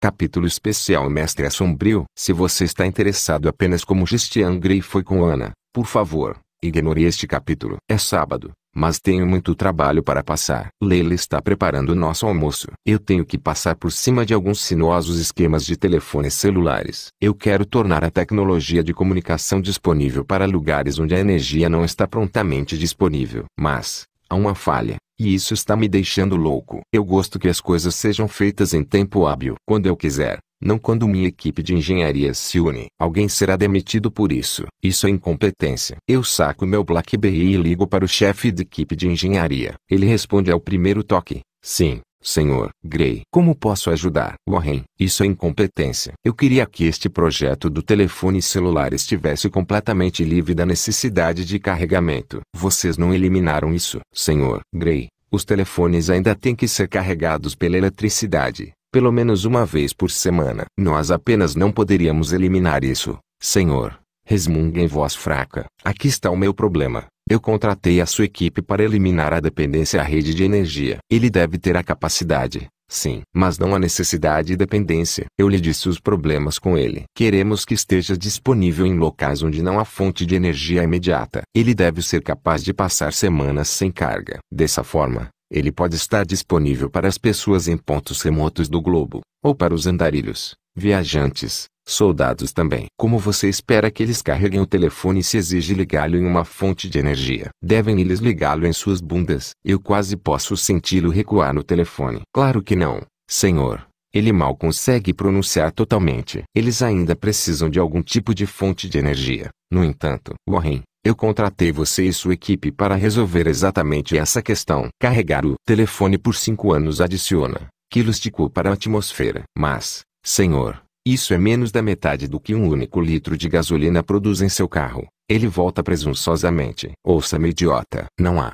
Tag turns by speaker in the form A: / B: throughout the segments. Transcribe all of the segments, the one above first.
A: Capítulo especial Mestre Assombrio. Se você está interessado apenas como Christian Grey foi com Ana, por favor, ignore este capítulo. É sábado, mas tenho muito trabalho para passar. Leila está preparando o nosso almoço. Eu tenho que passar por cima de alguns sinuosos esquemas de telefones celulares. Eu quero tornar a tecnologia de comunicação disponível para lugares onde a energia não está prontamente disponível. Mas, Há uma falha, e isso está me deixando louco. Eu gosto que as coisas sejam feitas em tempo hábil, quando eu quiser, não quando minha equipe de engenharia se une. Alguém será demitido por isso. Isso é incompetência. Eu saco meu BlackBerry e ligo para o chefe de equipe de engenharia. Ele responde ao primeiro toque. Sim, Senhor, Gray, como posso ajudar? Warren, isso é incompetência. Eu queria que este projeto do telefone celular estivesse completamente livre da necessidade de carregamento. Vocês não eliminaram isso. Senhor, Gray, os telefones ainda têm que ser carregados pela eletricidade, pelo menos uma vez por semana. Nós apenas não poderíamos eliminar isso. Senhor, resmunga em voz fraca. Aqui está o meu problema. Eu contratei a sua equipe para eliminar a dependência à rede de energia. Ele deve ter a capacidade, sim, mas não a necessidade e dependência. Eu lhe disse os problemas com ele. Queremos que esteja disponível em locais onde não há fonte de energia imediata. Ele deve ser capaz de passar semanas sem carga. Dessa forma, ele pode estar disponível para as pessoas em pontos remotos do globo, ou para os andarilhos, viajantes, soldados também. Como você espera que eles carreguem o telefone se exige ligá-lo em uma fonte de energia? Devem eles ligá-lo em suas bundas? Eu quase posso senti-lo recuar no telefone. Claro que não, senhor. Ele mal consegue pronunciar totalmente. Eles ainda precisam de algum tipo de fonte de energia. No entanto, Warren, eu contratei você e sua equipe para resolver exatamente essa questão. Carregar o telefone por cinco anos adiciona quilos de cu para a atmosfera. Mas, Senhor, isso é menos da metade do que um único litro de gasolina produz em seu carro. Ele volta presunçosamente. Ouça-me, idiota. Não há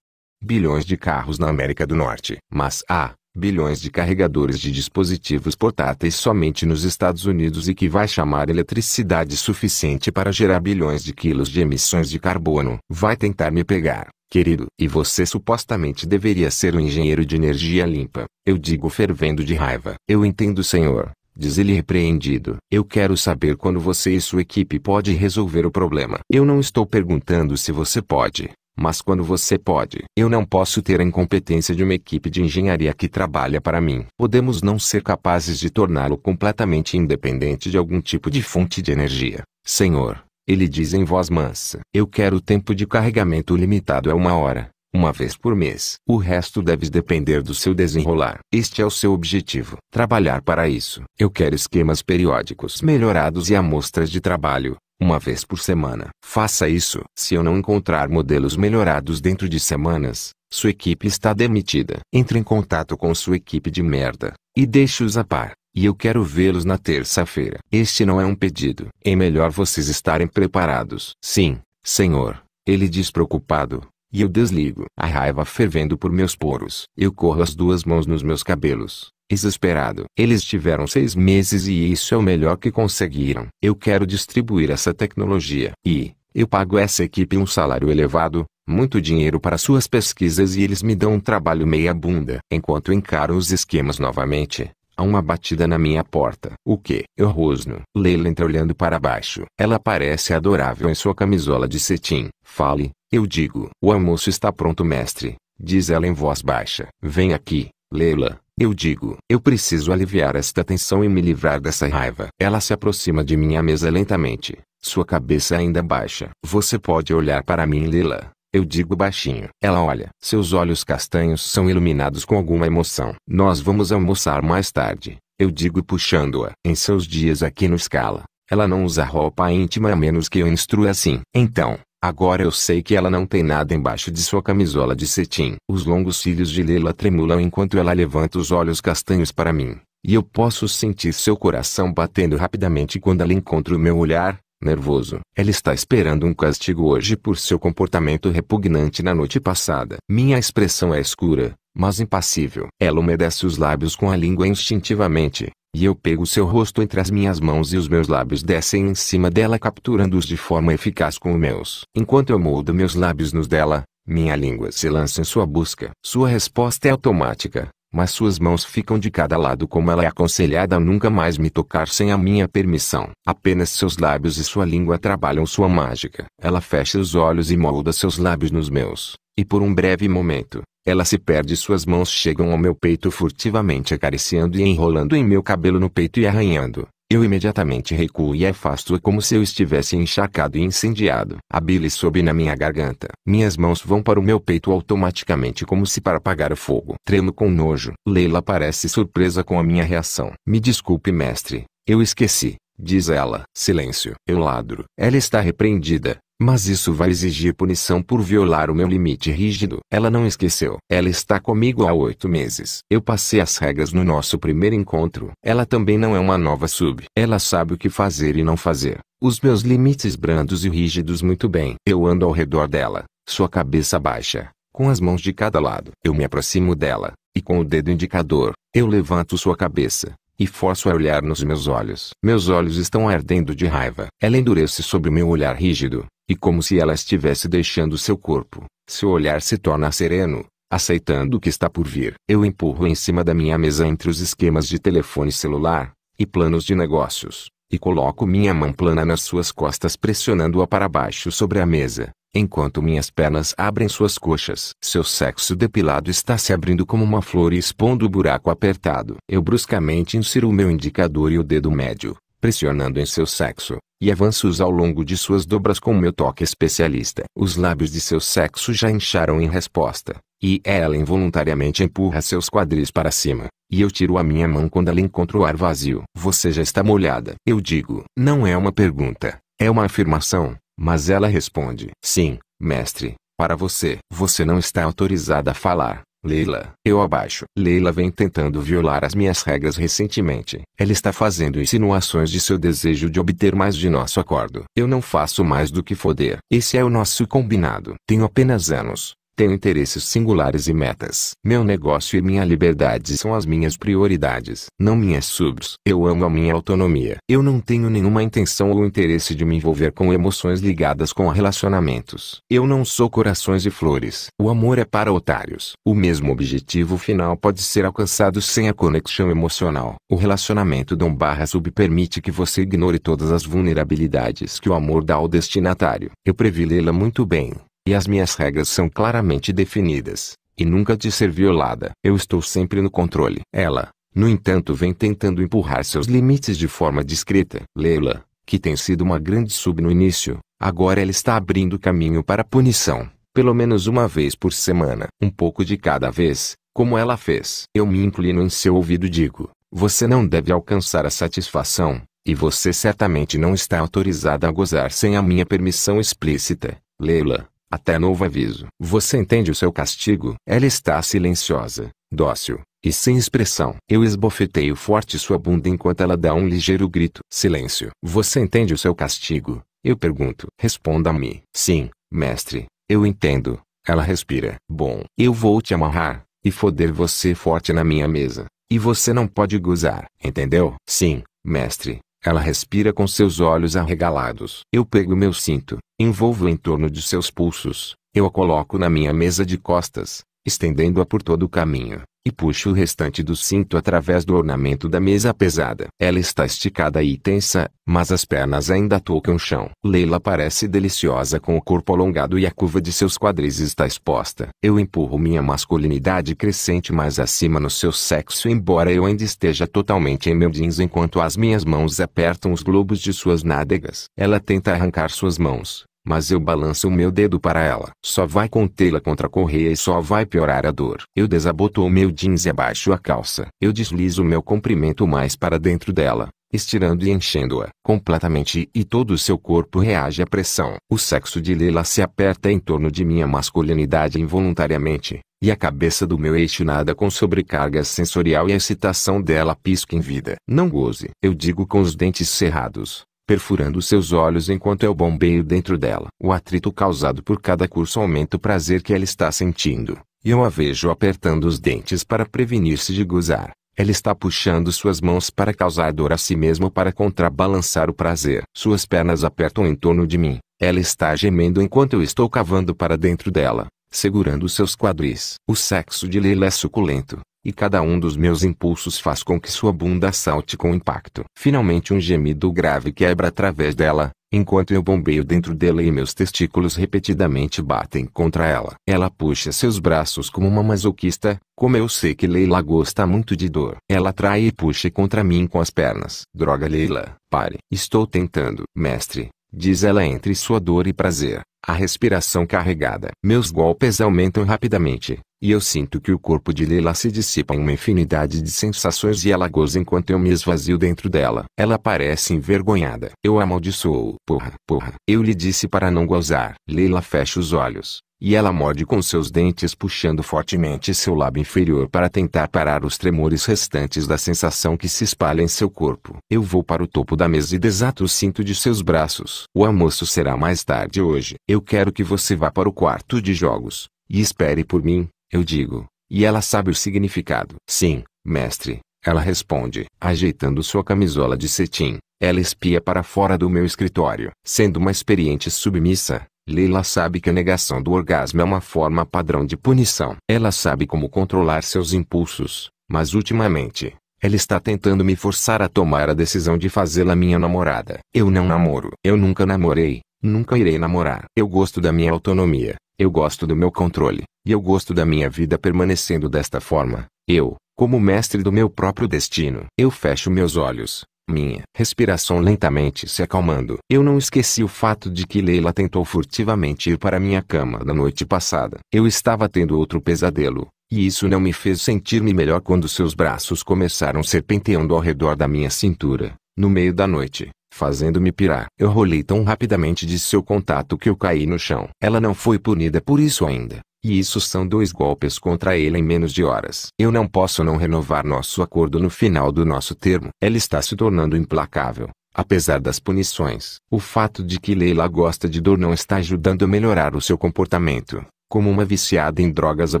A: bilhões de carros na América do Norte, mas há bilhões de carregadores de dispositivos portáteis somente nos Estados Unidos e que vai chamar eletricidade suficiente para gerar bilhões de quilos de emissões de carbono. Vai tentar me pegar, querido. E você supostamente deveria ser um engenheiro de energia limpa. Eu digo fervendo de raiva. Eu entendo, senhor. Diz ele repreendido. Eu quero saber quando você e sua equipe pode resolver o problema. Eu não estou perguntando se você pode, mas quando você pode. Eu não posso ter a incompetência de uma equipe de engenharia que trabalha para mim. Podemos não ser capazes de torná-lo completamente independente de algum tipo de fonte de energia. Senhor, ele diz em voz mansa: Eu quero o tempo de carregamento limitado a uma hora uma vez por mês. O resto deve depender do seu desenrolar. Este é o seu objetivo. Trabalhar para isso. Eu quero esquemas periódicos melhorados e amostras de trabalho, uma vez por semana. Faça isso. Se eu não encontrar modelos melhorados dentro de semanas, sua equipe está demitida. Entre em contato com sua equipe de merda e deixe-os a par. E eu quero vê-los na terça-feira. Este não é um pedido. É melhor vocês estarem preparados. Sim, senhor, ele diz preocupado. E eu desligo. A raiva fervendo por meus poros. Eu corro as duas mãos nos meus cabelos. Exasperado. Eles tiveram seis meses e isso é o melhor que conseguiram. Eu quero distribuir essa tecnologia. E, eu pago essa equipe um salário elevado, muito dinheiro para suas pesquisas e eles me dão um trabalho meia bunda. Enquanto encaro os esquemas novamente, Há uma batida na minha porta. O que? Eu rosno. Leila entra olhando para baixo. Ela parece adorável em sua camisola de cetim. Fale, eu digo. O almoço está pronto, mestre. Diz ela em voz baixa. Vem aqui, Leila. Eu digo, eu preciso aliviar esta tensão e me livrar dessa raiva. Ela se aproxima de minha mesa lentamente, sua cabeça ainda baixa. Você pode olhar para mim, Leila. Eu digo baixinho. Ela olha. Seus olhos castanhos são iluminados com alguma emoção. Nós vamos almoçar mais tarde. Eu digo puxando-a. Em seus dias aqui no Scala, ela não usa roupa íntima a menos que eu instrua assim. Então, agora eu sei que ela não tem nada embaixo de sua camisola de cetim. Os longos cílios de Leila tremulam enquanto ela levanta os olhos castanhos para mim. E eu posso sentir seu coração batendo rapidamente quando ela encontra o meu olhar, nervoso. Ela está esperando um castigo hoje por seu comportamento repugnante na noite passada. Minha expressão é escura, mas impassível. Ela umedece os lábios com a língua instintivamente, e eu pego seu rosto entre as minhas mãos e os meus lábios descem em cima dela, capturando-os de forma eficaz com os meus. Enquanto eu moldo meus lábios nos dela, minha língua se lança em sua busca. Sua resposta é automática mas suas mãos ficam de cada lado como ela é aconselhada a nunca mais me tocar sem a minha permissão. Apenas seus lábios e sua língua trabalham sua mágica. Ela fecha os olhos e molda seus lábios nos meus, e por um breve momento, ela se perde e suas mãos chegam ao meu peito furtivamente acariciando e enrolando em meu cabelo no peito e arranhando. Eu imediatamente recuo e afasto-o como se eu estivesse encharcado e incendiado. A bile sobe na minha garganta. Minhas mãos vão para o meu peito automaticamente como se para apagar o fogo. Tremo com nojo. Leila parece surpresa com a minha reação. Me desculpe mestre, eu esqueci. Diz ela. Silêncio. Eu ladro. Ela está repreendida. Mas isso vai exigir punição por violar o meu limite rígido. Ela não esqueceu. Ela está comigo há oito meses. Eu passei as regras no nosso primeiro encontro. Ela também não é uma nova sub. Ela sabe o que fazer e não fazer. Os meus limites brandos e rígidos muito bem. Eu ando ao redor dela, sua cabeça baixa, com as mãos de cada lado. Eu me aproximo dela, e com o dedo indicador, eu levanto sua cabeça e forço a olhar nos meus olhos. Meus olhos estão ardendo de raiva. Ela endurece sob meu olhar rígido, e como se ela estivesse deixando seu corpo, seu olhar se torna sereno, aceitando o que está por vir. Eu empurro em cima da minha mesa entre os esquemas de telefone celular e planos de negócios, e coloco minha mão plana nas suas costas, pressionando-a para baixo sobre a mesa, enquanto minhas pernas abrem suas coxas. Seu sexo depilado está se abrindo como uma flor e expondo o buraco apertado. Eu bruscamente insiro o meu indicador e o dedo médio, pressionando em seu sexo, e avanços ao longo de suas dobras com meu toque especialista. Os lábios de seu sexo já incharam em resposta, e ela involuntariamente empurra seus quadris para cima, e eu tiro a minha mão quando ela encontra o ar vazio. Você já está molhada. Eu digo, não é uma pergunta, é uma afirmação, mas ela responde, sim, mestre, para você. Você não está autorizada a falar. Leila, eu abaixo. Leila vem tentando violar as minhas regras recentemente. Ela está fazendo insinuações de seu desejo de obter mais de nosso acordo. Eu não faço mais do que foder. Esse é o nosso combinado. Tenho apenas anos. Tenho interesses singulares e metas. Meu negócio e minha liberdade são as minhas prioridades, não minhas subs. Eu amo a minha autonomia. Eu não tenho nenhuma intenção ou interesse de me envolver com emoções ligadas com relacionamentos. Eu não sou corações e flores. O amor é para otários. O mesmo objetivo final pode ser alcançado sem a conexão emocional. O relacionamento dom barra sub permite que você ignore todas as vulnerabilidades que o amor dá ao destinatário. Eu previ lê-la muito bem. E as minhas regras são claramente definidas, e nunca de ser violada. Eu estou sempre no controle. Ela, no entanto, vem tentando empurrar seus limites de forma discreta. Leila, que tem sido uma grande sub no início, agora ela está abrindo caminho para punição, pelo menos uma vez por semana, um pouco de cada vez, como ela fez. Eu me inclino em seu ouvido e digo: você não deve alcançar a satisfação, e você certamente não está autorizada a gozar sem a minha permissão explícita. Leila, até novo aviso. Você entende o seu castigo? Ela está silenciosa, dócil, e sem expressão. Eu esbofeteio forte sua bunda enquanto ela dá um ligeiro grito. Silêncio. Você entende o seu castigo? Eu pergunto. Responda-me. Sim, mestre. Eu entendo. Ela respira. Bom, eu vou te amarrar e foder você forte na minha mesa. E você não pode gozar. Entendeu? Sim, mestre. Ela respira com seus olhos arregalados. Eu pego meu cinto, envolvo em torno de seus pulsos, eu a coloco na minha mesa de costas, estendendo-a por todo o caminho e puxa o restante do cinto através do ornamento da mesa pesada. Ela está esticada e tensa, mas as pernas ainda tocam o chão. Leila parece deliciosa com o corpo alongado e a curva de seus quadris está exposta. Eu empurro minha masculinidade crescente mais acima no seu sexo embora eu ainda esteja totalmente em meu jeans enquanto as minhas mãos apertam os globos de suas nádegas. Ela tenta arrancar suas mãos, mas eu balanço o meu dedo para ela. Só vai contê-la contra a correia e só vai piorar a dor. Eu desaboto o meu jeans e abaixo a calça. Eu deslizo o meu comprimento mais para dentro dela, estirando e enchendo-a completamente e todo o seu corpo reage à pressão. O sexo de Leila se aperta em torno de minha masculinidade involuntariamente, e a cabeça do meu eixo nada com sobrecarga sensorial e a excitação dela pisca em vida. Não goze. Eu digo com os dentes cerrados perfurando seus olhos enquanto eu bombeio dentro dela. O atrito causado por cada curso aumenta o prazer que ela está sentindo, e eu a vejo apertando os dentes para prevenir-se de gozar. Ela está puxando suas mãos para causar dor a si mesma para contrabalançar o prazer. Suas pernas apertam em torno de mim. Ela está gemendo enquanto eu estou cavando para dentro dela, segurando seus quadris. O sexo de Leila é suculento, e cada um dos meus impulsos faz com que sua bunda salte com impacto. Finalmente um gemido grave quebra através dela, enquanto eu bombeio dentro dela e meus testículos repetidamente batem contra ela. Ela puxa seus braços como uma masoquista, como eu sei que Leila gosta muito de dor. Ela trai e puxa contra mim com as pernas. Droga Leila, pare. Estou tentando. Mestre, diz ela entre sua dor e prazer, a respiração carregada. Meus golpes aumentam rapidamente, e eu sinto que o corpo de Leila se dissipa em uma infinidade de sensações e ela goza enquanto eu me esvazio dentro dela. Ela parece envergonhada. Eu amaldiçoo. Porra, porra. Eu lhe disse para não gozar. Leila fecha os olhos. E ela morde com seus dentes puxando fortemente seu lábio inferior para tentar parar os tremores restantes da sensação que se espalha em seu corpo. Eu vou para o topo da mesa e desato o cinto de seus braços. O almoço será mais tarde hoje. Eu quero que você vá para o quarto de jogos e espere por mim. Eu digo, e ela sabe o significado. Sim, mestre, ela responde, ajeitando sua camisola de cetim. Ela espia para fora do meu escritório. Sendo uma experiente submissa, Leila sabe que a negação do orgasmo é uma forma padrão de punição. Ela sabe como controlar seus impulsos, mas ultimamente, ela está tentando me forçar a tomar a decisão de fazê-la minha namorada. Eu não namoro. Eu nunca namorei, nunca irei namorar. Eu gosto da minha autonomia, eu gosto do meu controle e eu gosto da minha vida permanecendo desta forma. Eu, como mestre do meu próprio destino, eu fecho meus olhos, minha respiração lentamente se acalmando. Eu não esqueci o fato de que Leila tentou furtivamente ir para minha cama na noite passada. Eu estava tendo outro pesadelo, e isso não me fez sentir-me melhor quando seus braços começaram serpenteando ao redor da minha cintura, no meio da noite, fazendo-me pirar. Eu rolei tão rapidamente de seu contato que eu caí no chão. Ela não foi punida por isso ainda. E isso são dois golpes contra ele em menos de horas. Eu não posso não renovar nosso acordo no final do nosso termo. Ela está se tornando implacável, apesar das punições. O fato de que Leila gosta de dor não está ajudando a melhorar o seu comportamento. Como uma viciada em drogas à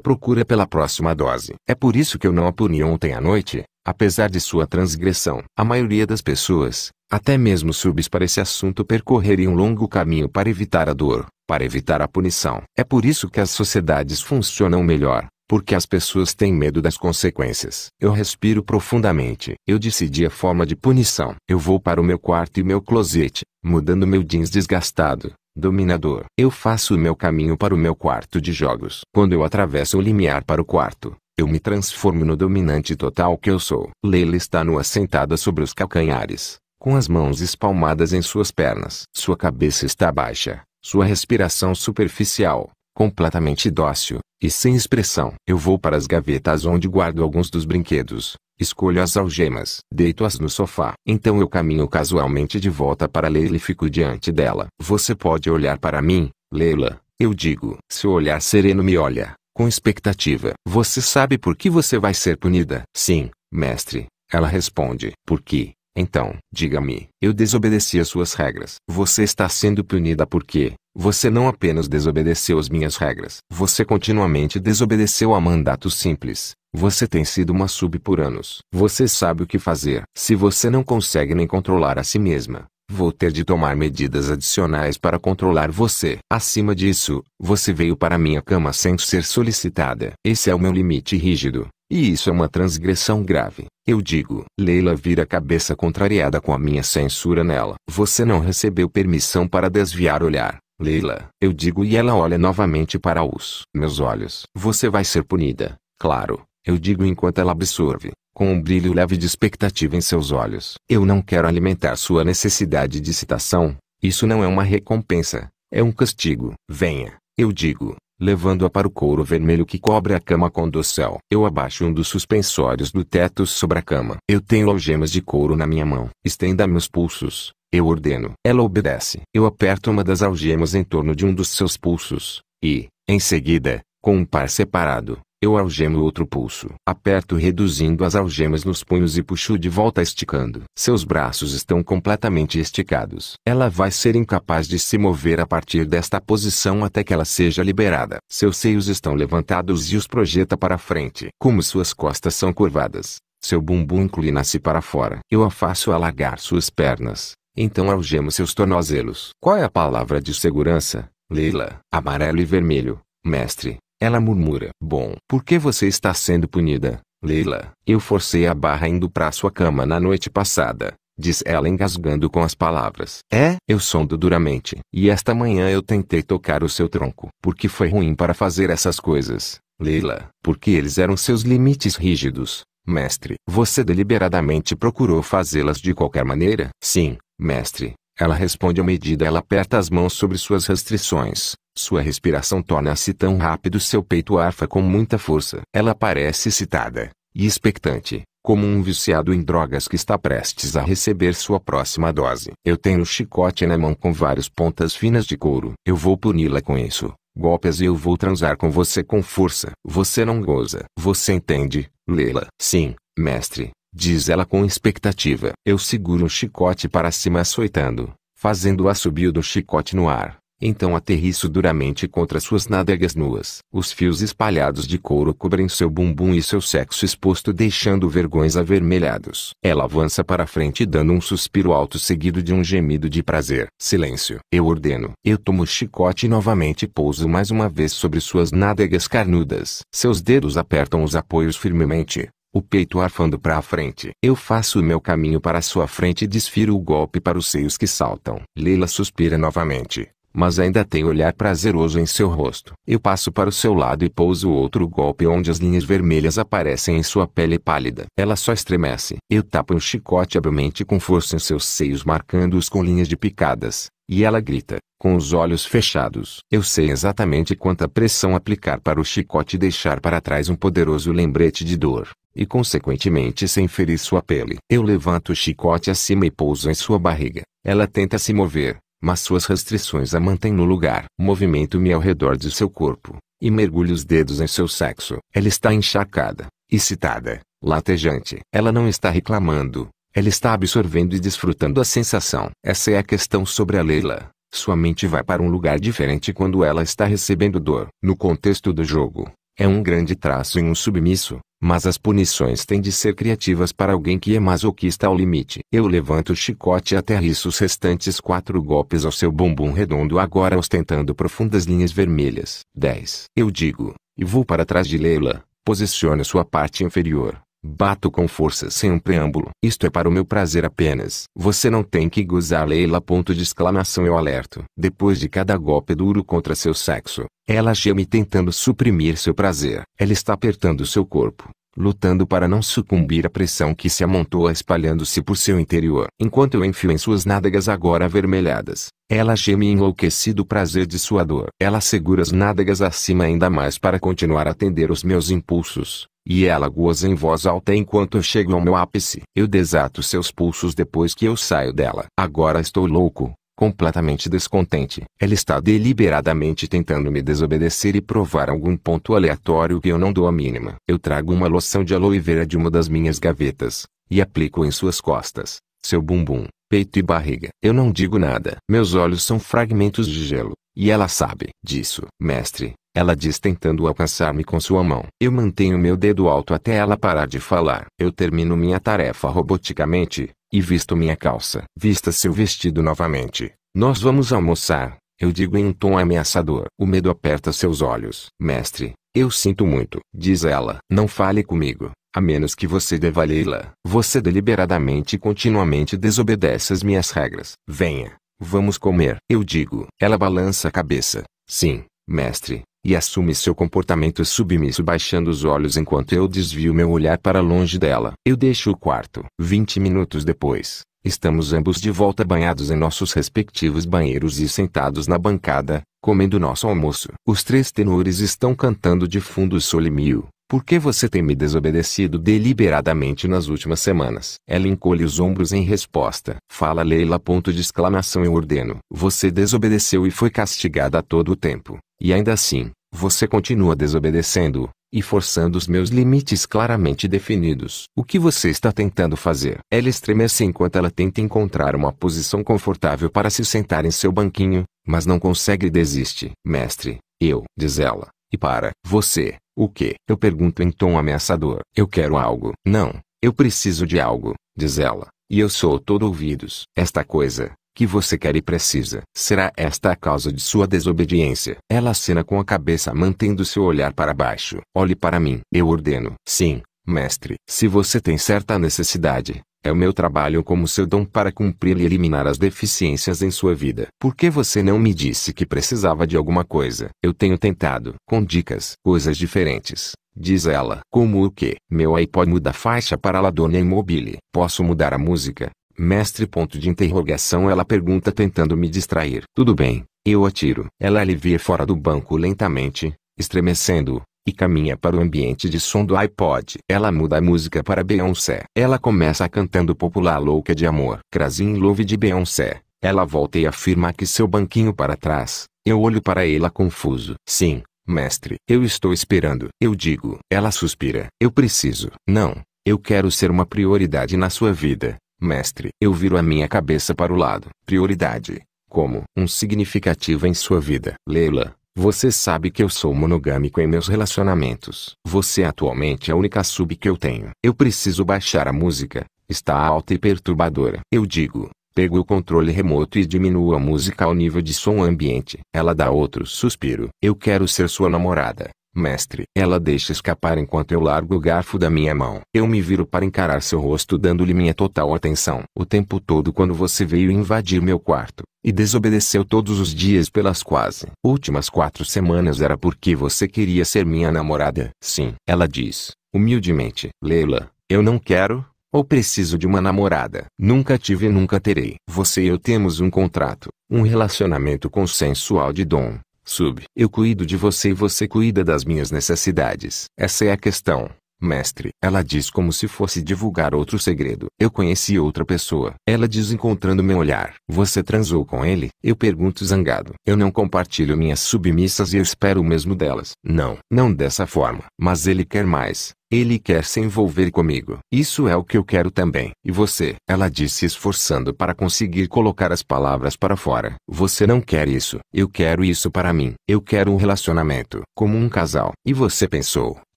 A: procura pela próxima dose. É por isso que eu não a puni ontem à noite, apesar de sua transgressão. A maioria das pessoas, até mesmo subs para esse assunto percorreriam um longo caminho para evitar a dor para evitar a punição. É por isso que as sociedades funcionam melhor, porque as pessoas têm medo das consequências. Eu respiro profundamente. Eu decidi a forma de punição. Eu vou para o meu quarto e meu closet, mudando meu jeans desgastado, dominador. Eu faço o meu caminho para o meu quarto de jogos. Quando eu atravesso o limiar para o quarto, eu me transformo no dominante total que eu sou. Leila está nua sentada sobre os calcanhares, com as mãos espalmadas em suas pernas. Sua cabeça está baixa, sua respiração superficial, completamente dócil, e sem expressão. Eu vou para as gavetas onde guardo alguns dos brinquedos, escolho as algemas, deito-as no sofá. Então eu caminho casualmente de volta para Leila e fico diante dela. Você pode olhar para mim, Leila, eu digo. Seu olhar sereno me olha, com expectativa. Você sabe por que você vai ser punida? Sim, mestre, ela responde. Por quê? Então, diga-me, eu desobedeci às suas regras. Você está sendo punida porque você não apenas desobedeceu as minhas regras, você continuamente desobedeceu a mandatos simples. Você tem sido uma sub por anos. Você sabe o que fazer. Se você não consegue nem controlar a si mesma, Vou ter de tomar medidas adicionais para controlar você. Acima disso, você veio para minha cama sem ser solicitada. Esse é o meu limite rígido. E isso é uma transgressão grave. Eu digo. Leila vira a cabeça contrariada com a minha censura nela. Você não recebeu permissão para desviar o olhar. Leila, eu digo e ela olha novamente para os meus olhos. Você vai ser punida, claro, eu digo enquanto ela absorve, com um brilho leve de expectativa em seus olhos. Eu não quero alimentar sua necessidade de citação, isso não é uma recompensa, é um castigo. Venha, eu digo, levando-a para o couro vermelho que cobre a cama com dossel. Eu abaixo um dos suspensórios do teto sobre a cama. Eu tenho algemas de couro na minha mão. estenda meus pulsos. Eu ordeno. Ela obedece. Eu aperto uma das algemas em torno de um dos seus pulsos, e, em seguida, com um par separado, eu algemo outro pulso. Aperto reduzindo as algemas nos punhos e puxo de volta esticando. Seus braços estão completamente esticados. Ela vai ser incapaz de se mover a partir desta posição até que ela seja liberada. Seus seios estão levantados e os projeta para frente. Como suas costas são curvadas, seu bumbum inclina-se para fora. Eu a faço alargar suas pernas. Então algemo seus tornozelos. Qual é a palavra de segurança, Leila? Amarelo e vermelho, mestre. Ela murmura: Bom, por que você está sendo punida, Leila? Eu forcei a barra indo para sua cama na noite passada. Diz ela engasgando com as palavras. É? Eu sondo duramente. E esta manhã eu tentei tocar o seu tronco. Porque foi ruim para fazer essas coisas, Leila. Porque eles eram seus limites rígidos. Mestre, você deliberadamente procurou fazê-las de qualquer maneira? Sim, mestre, ela responde à medida ela aperta as mãos sobre suas restrições. Sua respiração torna-se tão rápido seu peito arfa com muita força. Ela parece excitada e expectante, como um viciado em drogas que está prestes a receber sua próxima dose. Eu tenho um chicote na mão com várias pontas finas de couro. Eu vou puni-la com isso. Golpes e eu vou transar com você com força. Você não goza. Você entende, Leila? Sim, mestre diz ela com expectativa. Eu seguro o chicote para cima açoitando, fazendo o assobio do chicote no ar. Então aterriço duramente contra suas nádegas nuas. Os fios espalhados de couro cobrem seu bumbum e seu sexo exposto deixando vergões avermelhados. Ela avança para frente dando um suspiro alto seguido de um gemido de prazer. Silêncio. Eu ordeno. Eu tomo o chicote e novamente pouso mais uma vez sobre suas nádegas carnudas. Seus dedos apertam os apoios firmemente o peito arfando para a frente. Eu faço o meu caminho para sua frente e desfiro o golpe para os seios que saltam. Leila suspira novamente, mas ainda tem olhar prazeroso em seu rosto. Eu passo para o seu lado e pouso outro golpe onde as linhas vermelhas aparecem em sua pele pálida. Ela só estremece. Eu tapo um chicote habilmente com força em seus seios marcando-os com linhas de picadas, e ela grita, com os olhos fechados. Eu sei exatamente quanta pressão aplicar para o chicote deixar para trás um poderoso lembrete de dor e consequentemente sem ferir sua pele. Eu levanto o chicote acima e pouso em sua barriga. Ela tenta se mover, mas suas restrições a mantêm no lugar. Movimento-me ao redor de seu corpo, e mergulho os dedos em seu sexo. Ela está encharcada, excitada, latejante. Ela não está reclamando, ela está absorvendo e desfrutando a sensação. Essa é a questão sobre a Leila. Sua mente vai para um lugar diferente quando ela está recebendo dor. No contexto do jogo, é um grande traço em um submisso, mas as punições têm de ser criativas para alguém que é masoquista ao limite. Eu levanto o chicote e aterriço os restantes quatro golpes ao seu bumbum redondo agora ostentando profundas linhas vermelhas. 10. Eu digo, e vou para trás de Leila, posiciono sua parte inferior, Bato com força sem um preâmbulo. Isto é para o meu prazer apenas. Você não tem que gozar Leila. Ponto de exclamação eu alerto. Depois de cada golpe duro contra seu sexo, ela geme tentando suprimir seu prazer. Ela está apertando seu corpo, lutando para não sucumbir à pressão que se amontoa espalhando-se por seu interior. Enquanto eu enfio em suas nádegas agora avermelhadas, ela geme enlouquecido o prazer de sua dor. Ela segura as nádegas acima ainda mais para continuar a atender os meus impulsos e ela goza em voz alta enquanto eu chego ao meu ápice. Eu desato seus pulsos depois que eu saio dela. Agora estou louco, completamente descontente. Ela está deliberadamente tentando me desobedecer e provar algum ponto aleatório que eu não dou a mínima. Eu trago uma loção de aloe vera de uma das minhas gavetas e aplico em suas costas, seu bumbum, peito e barriga. Eu não digo nada. Meus olhos são fragmentos de gelo, e ela sabe disso. Mestre, ela diz tentando alcançar-me com sua mão. Eu mantenho meu dedo alto até ela parar de falar. Eu termino minha tarefa roboticamente, e visto minha calça. Vista seu vestido novamente. Nós vamos almoçar, eu digo em um tom ameaçador. O medo aperta seus olhos. Mestre, eu sinto muito, diz ela. Não fale comigo, a menos que você deva la Você deliberadamente e continuamente desobedece às minhas regras. Venha, vamos comer. Eu digo. Ela balança a cabeça. Sim, mestre, e assume seu comportamento submisso baixando os olhos enquanto eu desvio meu olhar para longe dela. Eu deixo o quarto. Vinte minutos depois, estamos ambos de volta banhados em nossos respectivos banheiros e sentados na bancada, comendo nosso almoço. Os três tenores estão cantando de fundo solimio. Por que você tem me desobedecido deliberadamente nas últimas semanas? Ela encolhe os ombros em resposta. Fala Leila. Ponto de exclamação eu ordeno. Você desobedeceu e foi castigada a todo o tempo. E ainda assim, você continua desobedecendo e forçando os meus limites claramente definidos. O que você está tentando fazer? Ela estremece enquanto ela tenta encontrar uma posição confortável para se sentar em seu banquinho, mas não consegue e desiste. Mestre, eu, diz ela, e para. Você, o que? Eu pergunto em tom ameaçador. Eu quero algo. Não, eu preciso de algo, diz ela, e eu sou todo ouvidos. Esta coisa, que você quer e precisa. Será esta a causa de sua desobediência? Ela acena com a cabeça mantendo seu olhar para baixo. Olhe para mim. Eu ordeno. Sim, mestre. Se você tem certa necessidade, é o meu trabalho como seu dom para cumprir e eliminar as deficiências em sua vida. Por que você não me disse que precisava de alguma coisa? Eu tenho tentado, com dicas, coisas diferentes. Diz ela. Como o que? Meu iPod muda a faixa para Ladonna Immobile. Posso mudar a música, Mestre ponto de interrogação ela pergunta tentando me distrair. Tudo bem, eu atiro. Ela alivia fora do banco lentamente, estremecendo, e caminha para o ambiente de som do iPod. Ela muda a música para Beyoncé. Ela começa cantando popular louca de amor. Crasin Love de Beyoncé. Ela volta e afirma que seu banquinho para trás. Eu olho para ela confuso. Sim, mestre. Eu estou esperando. Eu digo. Ela suspira. Eu preciso. Não. Eu quero ser uma prioridade na sua vida. Mestre, eu viro a minha cabeça para o lado. Prioridade, como um significativo em sua vida. Leila, você sabe que eu sou monogâmico em meus relacionamentos. Você atualmente é a única sub que eu tenho. Eu preciso baixar a música, está alta e perturbadora. Eu digo, pego o controle remoto e diminuo a música ao nível de som ambiente. Ela dá outro suspiro. Eu quero ser sua namorada. Mestre, ela deixa escapar enquanto eu largo o garfo da minha mão. Eu me viro para encarar seu rosto dando-lhe minha total atenção. O tempo todo quando você veio invadir meu quarto, e desobedeceu todos os dias pelas quase últimas quatro semanas era porque você queria ser minha namorada. Sim, ela diz, humildemente. Leila, eu não quero, ou preciso de uma namorada. Nunca tive e nunca terei. Você e eu temos um contrato, um relacionamento consensual de dom. Sub. Eu cuido de você e você cuida das minhas necessidades. Essa é a questão. Mestre, ela diz como se fosse divulgar outro segredo. Eu conheci outra pessoa. Ela diz encontrando meu olhar. Você transou com ele? Eu pergunto zangado. Eu não compartilho minhas submissas e eu espero o mesmo delas. Não, não dessa forma. Mas ele quer mais. Ele quer se envolver comigo. Isso é o que eu quero também. E você? Ela disse esforçando para conseguir colocar as palavras para fora. Você não quer isso. Eu quero isso para mim. Eu quero um relacionamento, como um casal. E você pensou,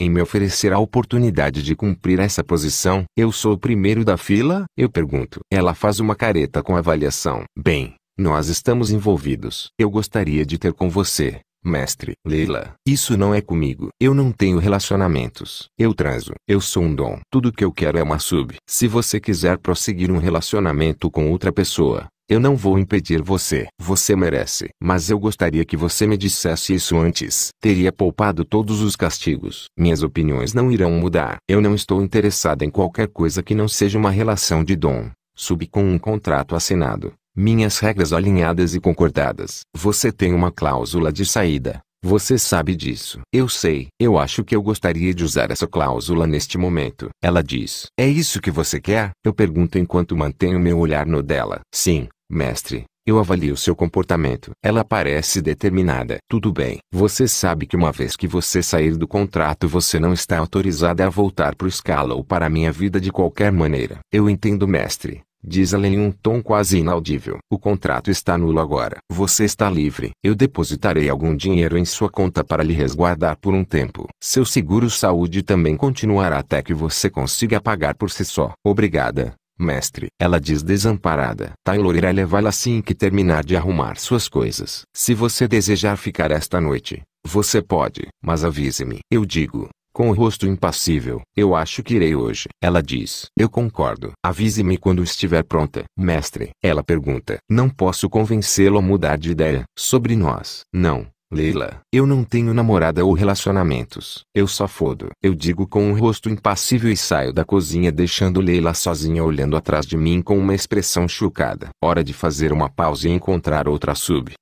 A: em me oferecer a oportunidade de cumprir essa posição. Eu sou o primeiro da fila? Eu pergunto. Ela faz uma careta com avaliação. Bem, nós estamos envolvidos. Eu gostaria de ter com você. Mestre, Leila, isso não é comigo. Eu não tenho relacionamentos. Eu transo. Eu sou um dom. Tudo que eu quero é uma sub. Se você quiser prosseguir um relacionamento com outra pessoa, eu não vou impedir você. Você merece. Mas eu gostaria que você me dissesse isso antes. Teria poupado todos os castigos. Minhas opiniões não irão mudar. Eu não estou interessada em qualquer coisa que não seja uma relação de dom. Sub com um contrato assinado. Minhas regras alinhadas e concordadas. Você tem uma cláusula de saída. Você sabe disso. Eu sei. Eu acho que eu gostaria de usar essa cláusula neste momento. Ela diz: É isso que você quer? Eu pergunto enquanto mantenho meu olhar no dela. Sim, Mestre, eu avalio seu comportamento. Ela parece determinada. Tudo bem. Você sabe que uma vez que você sair do contrato, você não está autorizada a voltar para o escala ou para a minha vida de qualquer maneira. Eu entendo, mestre. Diz ela em um tom quase inaudível. O contrato está nulo agora. Você está livre. Eu depositarei algum dinheiro em sua conta para lhe resguardar por um tempo. Seu seguro saúde também continuará até que você consiga pagar por si só. Obrigada, Mestre, ela diz desamparada. Taylor irá levá-la assim que terminar de arrumar suas coisas. Se você desejar ficar esta noite, você pode. Mas avise-me. Eu digo, com o rosto impassível. Eu acho que irei hoje. Ela diz. Eu concordo. Avise-me quando estiver pronta. Mestre. Ela pergunta. Não posso convencê-lo a mudar de ideia sobre nós. Não. Leila, eu não tenho namorada ou relacionamentos. Eu só fodo. Eu digo com um rosto impassível e saio da cozinha deixando Leila sozinha olhando atrás de mim com uma expressão chocada. Hora de fazer uma pausa e encontrar outra sub.